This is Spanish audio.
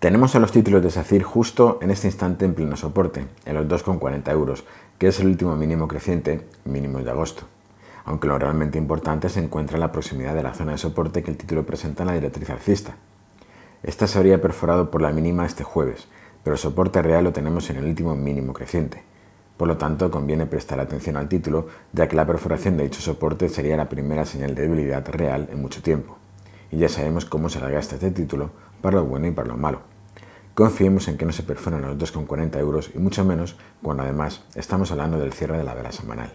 Tenemos a los títulos de SACIR justo en este instante en pleno soporte, en los 2,40 euros, que es el último mínimo creciente, mínimo de agosto. Aunque lo realmente importante se encuentra en la proximidad de la zona de soporte que el título presenta en la directriz alcista. Esta se habría perforado por la mínima este jueves, pero soporte real lo tenemos en el último mínimo creciente. Por lo tanto, conviene prestar atención al título, ya que la perforación de dicho soporte sería la primera señal de debilidad real en mucho tiempo y ya sabemos cómo se larga este título para lo bueno y para lo malo. Confiemos en que no se perforan los 2,40 euros y mucho menos cuando además estamos hablando del cierre de la vela semanal.